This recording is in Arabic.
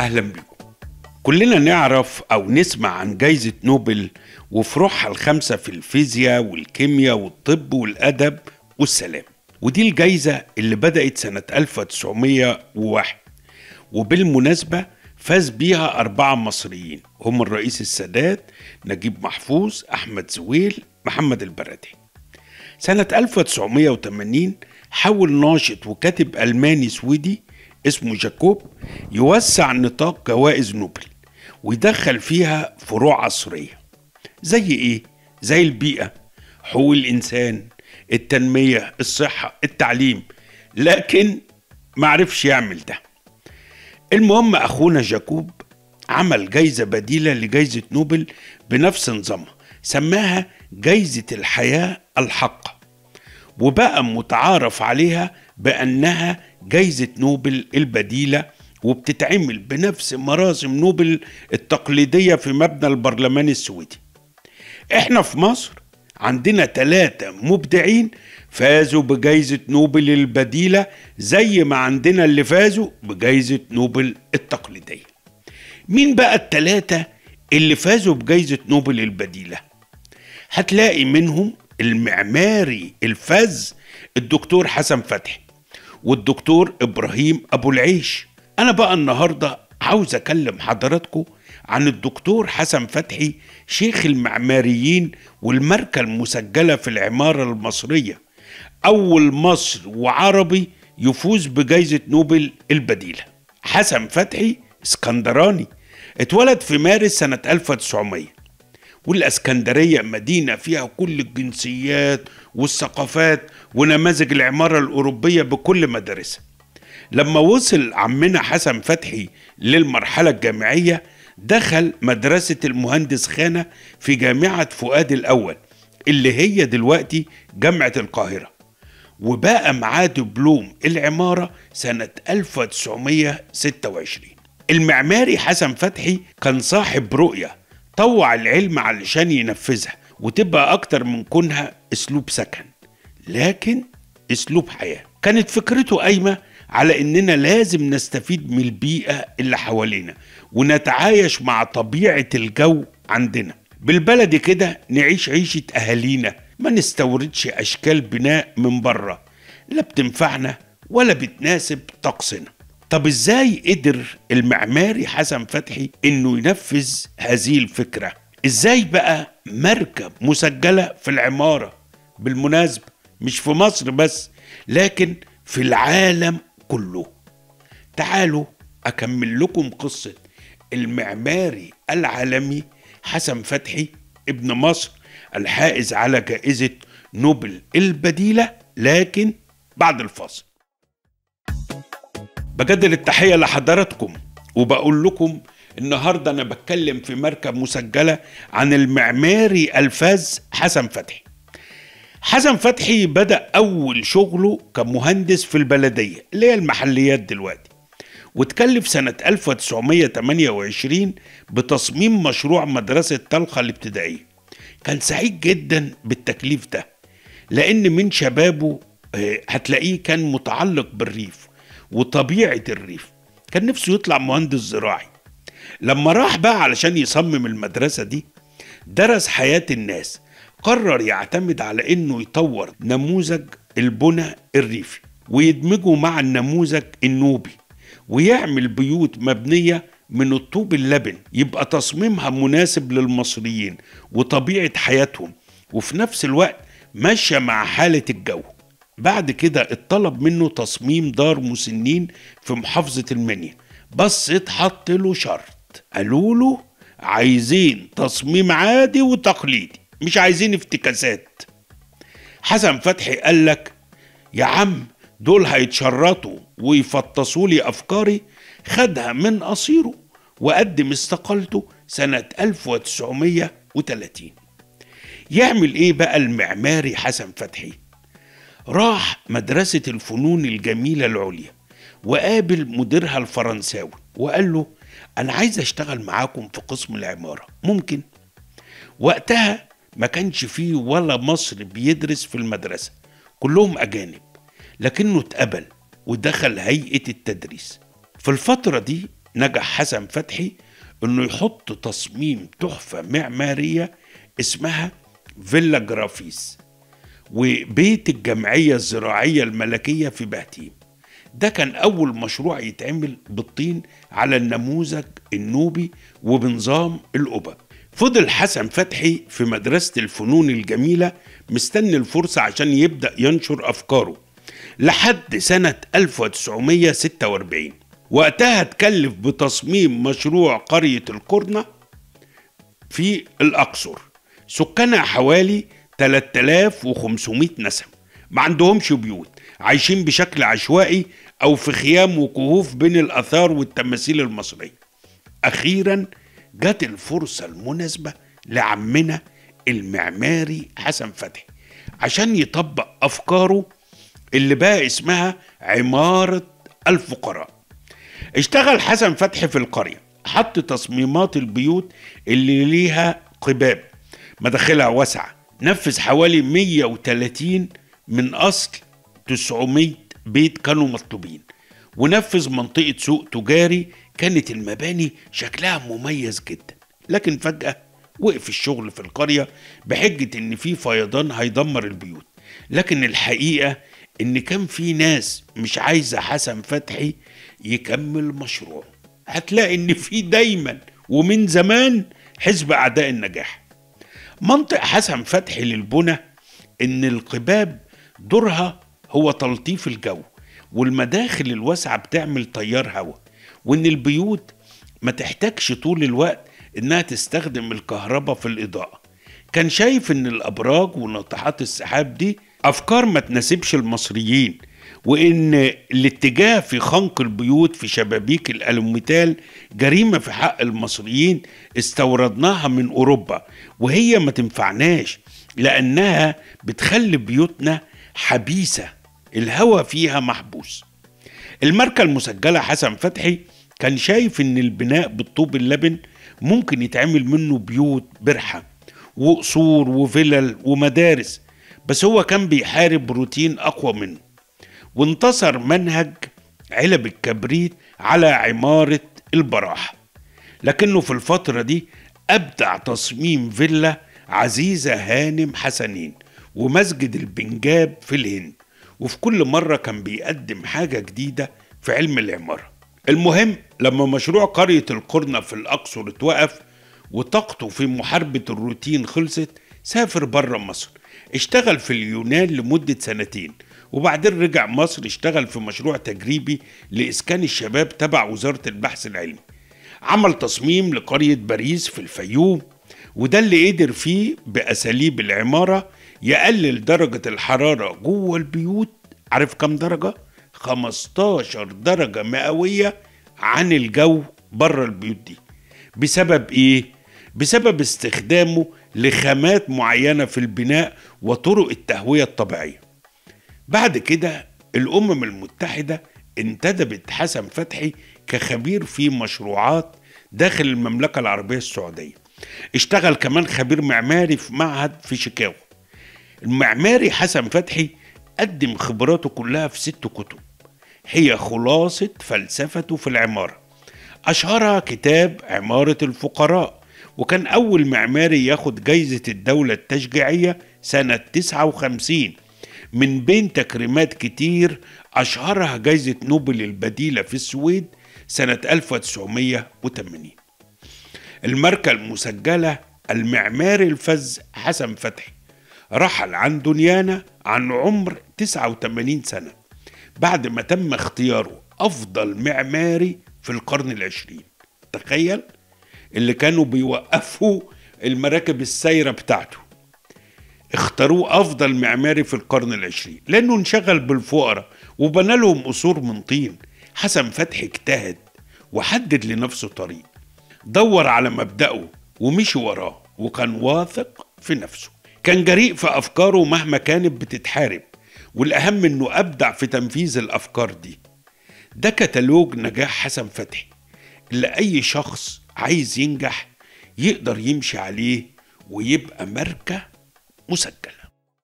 اهلا بيكم كلنا نعرف او نسمع عن جائزة نوبل وفروعها الخمسة في الفيزياء والكيمياء والطب والأدب والسلام ودي الجائزة اللي بدأت سنة 1901 وبالمناسبة فاز بيها أربعة مصريين هم الرئيس السادات نجيب محفوظ أحمد زويل محمد البردي سنة 1980 حاول ناشط وكاتب ألماني سويدي اسمه جاكوب يوسع نطاق جوائز نوبل ويدخل فيها فروع عصرية زي إيه؟ زي البيئة حقوق الإنسان التنمية الصحة التعليم لكن معرفش يعمل ده المهم أخونا جاكوب عمل جايزة بديلة لجايزة نوبل بنفس نظامها سماها جايزة الحياة الحقة وبقى متعارف عليها بأنها جايزة نوبل البديلة وبتتعمل بنفس مراسم نوبل التقليدية في مبنى البرلمان السويدي احنا في مصر عندنا ثلاثة مبدعين فازوا بجايزة نوبل البديلة زي ما عندنا اللي فازوا بجايزة نوبل التقليدية مين بقى الثلاثة اللي فازوا بجايزة نوبل البديلة هتلاقي منهم المعماري الفاز الدكتور حسن فتحي والدكتور ابراهيم ابو العيش انا بقى النهارده عاوز اكلم حضراتكم عن الدكتور حسن فتحي شيخ المعماريين والماركه المسجله في العماره المصريه اول مصر وعربي يفوز بجائزه نوبل البديله حسن فتحي اسكندراني اتولد في مارس سنه 1900 والاسكندريه مدينه فيها كل الجنسيات والثقافات ونماذج العماره الاوروبيه بكل مدارسها لما وصل عمنا حسن فتحي للمرحله الجامعيه دخل مدرسه المهندس خانه في جامعه فؤاد الاول اللي هي دلوقتي جامعه القاهره وبقى معاه دبلوم العماره سنه 1926 المعماري حسن فتحي كان صاحب رؤيه طوع العلم علشان ينفذها وتبقى أكتر من كونها أسلوب سكن لكن أسلوب حياة كانت فكرته قايمة على إننا لازم نستفيد من البيئة اللي حوالينا ونتعايش مع طبيعة الجو عندنا بالبلدي كده نعيش عيشة أهالينا ما نستوردش أشكال بناء من بره لا بتنفعنا ولا بتناسب طقسنا طب ازاي قدر المعماري حسن فتحي انه ينفذ هذه الفكره ازاي بقى مركب مسجله في العماره بالمناسبه مش في مصر بس لكن في العالم كله تعالوا اكمل لكم قصه المعماري العالمي حسن فتحي ابن مصر الحائز على جائزه نوبل البديله لكن بعد الفاصل بجدد التحية لحضراتكم وبقول لكم النهاردة أنا بتكلم في مركب مسجلة عن المعماري ألفاز حسن فتحي حسن فتحي بدأ أول شغله كمهندس في البلدية اللي هي المحليات دلوقتي وتكلف سنة 1928 بتصميم مشروع مدرسة طلخة الابتدائية كان سعيد جدا بالتكليف ده لأن من شبابه آه، هتلاقيه كان متعلق بالريف وطبيعة الريف كان نفسه يطلع مهندس زراعي لما راح بقى علشان يصمم المدرسة دي درس حياة الناس قرر يعتمد على انه يطور نموذج البنى الريفي ويدمجه مع النموذج النوبي ويعمل بيوت مبنية من الطوب اللبن يبقى تصميمها مناسب للمصريين وطبيعة حياتهم وفي نفس الوقت ماشية مع حالة الجو بعد كده اتطلب منه تصميم دار مسنين في محافظة المنيا بس اتحط له شرط قالوا له عايزين تصميم عادي وتقليدي مش عايزين افتكاسات حسن فتحي قال لك يا عم دول هيتشرطوا ويفطسوا لي أفكاري خدها من قصيره وقدم استقالته سنة 1930 يعمل إيه بقى المعماري حسن فتحي؟ راح مدرسة الفنون الجميلة العليا وقابل مديرها الفرنساوي وقال له أنا عايز أشتغل معاكم في قسم العمارة ممكن وقتها ما كانش فيه ولا مصري بيدرس في المدرسة كلهم أجانب لكنه اتقبل ودخل هيئة التدريس في الفترة دي نجح حسن فتحي انه يحط تصميم تحفة معمارية اسمها فيلا جرافيس وبيت الجمعية الزراعية الملكية في بهتيم ده كان أول مشروع يتعمل بالطين على النموذج النوبي وبنظام الأوبا فضل حسن فتحي في مدرسة الفنون الجميلة مستني الفرصة عشان يبدأ ينشر أفكاره لحد سنة 1946 وقتها اتكلف بتصميم مشروع قرية القرنة في الأقصر سكانها حوالي 3500 نسمة ما عندهمش بيوت عايشين بشكل عشوائي أو في خيام وكهوف بين الآثار والتماثيل المصرية أخيرا جت الفرصة المناسبة لعمنا المعماري حسن فتحي عشان يطبق أفكاره اللي بقى اسمها عمارة الفقراء اشتغل حسن فتحي في القرية حط تصميمات البيوت اللي ليها قباب مداخلها واسعة نفذ حوالي 130 من أصل 900 بيت كانوا مطلوبين ونفذ منطقة سوق تجاري كانت المباني شكلها مميز جدا لكن فجأة وقف الشغل في القرية بحجة إن في فيضان هيدمر البيوت لكن الحقيقة إن كان في ناس مش عايزة حسن فتحي يكمل مشروعه هتلاقي إن في دايما ومن زمان حزب أعداء النجاح منطق حسن فتحي للبنى ان القباب دورها هو تلطيف الجو والمداخل الواسعة بتعمل تيار هواء وان البيوت ما تحتاجش طول الوقت انها تستخدم الكهرباء في الاضاءة كان شايف ان الابراج وناطحات السحاب دي افكار ما تناسبش المصريين وان الاتجاه في خنق البيوت في شبابيك الالوميتال جريمه في حق المصريين استوردناها من اوروبا وهي ما تنفعناش لانها بتخلي بيوتنا حبيسه الهوى فيها محبوس الماركه المسجله حسن فتحي كان شايف ان البناء بالطوب اللبن ممكن يتعمل منه بيوت برحه وقصور وفلل ومدارس بس هو كان بيحارب روتين اقوى منه وانتصر منهج علب الكبريت على عمارة البراح لكنه في الفترة دي أبدع تصميم فيلا عزيزة هانم حسنين ومسجد البنجاب في الهند وفي كل مرة كان بيقدم حاجة جديدة في علم العمارة المهم لما مشروع قرية القرنة في الأقصر اتوقف وطاقته في محاربة الروتين خلصت سافر بره مصر اشتغل في اليونان لمدة سنتين وبعدين رجع مصر اشتغل في مشروع تجريبي لإسكان الشباب تبع وزارة البحث العلمي عمل تصميم لقرية باريس في الفيوم وده اللي قدر فيه بأساليب العمارة يقلل درجة الحرارة جوه البيوت عارف كم درجة؟ 15 درجة مئوية عن الجو بره البيوت دي بسبب ايه؟ بسبب استخدامه لخامات معينة في البناء وطرق التهوية الطبيعية بعد كده الأمم المتحدة انتدبت حسن فتحي كخبير في مشروعات داخل المملكة العربية السعودية اشتغل كمان خبير معماري في معهد في شيكاغو المعماري حسن فتحي قدم خبراته كلها في ست كتب هي خلاصة فلسفته في العمارة أشهرها كتاب عمارة الفقراء وكان أول معماري ياخد جايزة الدولة التشجيعية سنة 59 من بين تكريمات كتير أشهرها جائزة نوبل البديلة في السويد سنة 1980 الماركة المسجلة المعماري الفز حسن فتحي رحل عن دنيانا عن عمر 89 سنة بعد ما تم اختياره أفضل معماري في القرن العشرين تخيل اللي كانوا بيوقفوا المراكب السايرة بتاعته اختاروه أفضل معماري في القرن العشرين لأنه انشغل بالفقراء وبنى لهم قصور من طين حسن فتحي اجتهد وحدد لنفسه طريق دور على مبدأه ومشي وراه وكان واثق في نفسه كان جريء في أفكاره مهما كانت بتتحارب والأهم إنه أبدع في تنفيذ الأفكار دي ده كتالوج نجاح حسن فتحي اللي أي شخص عايز ينجح يقدر يمشي عليه ويبقى ماركة مسجل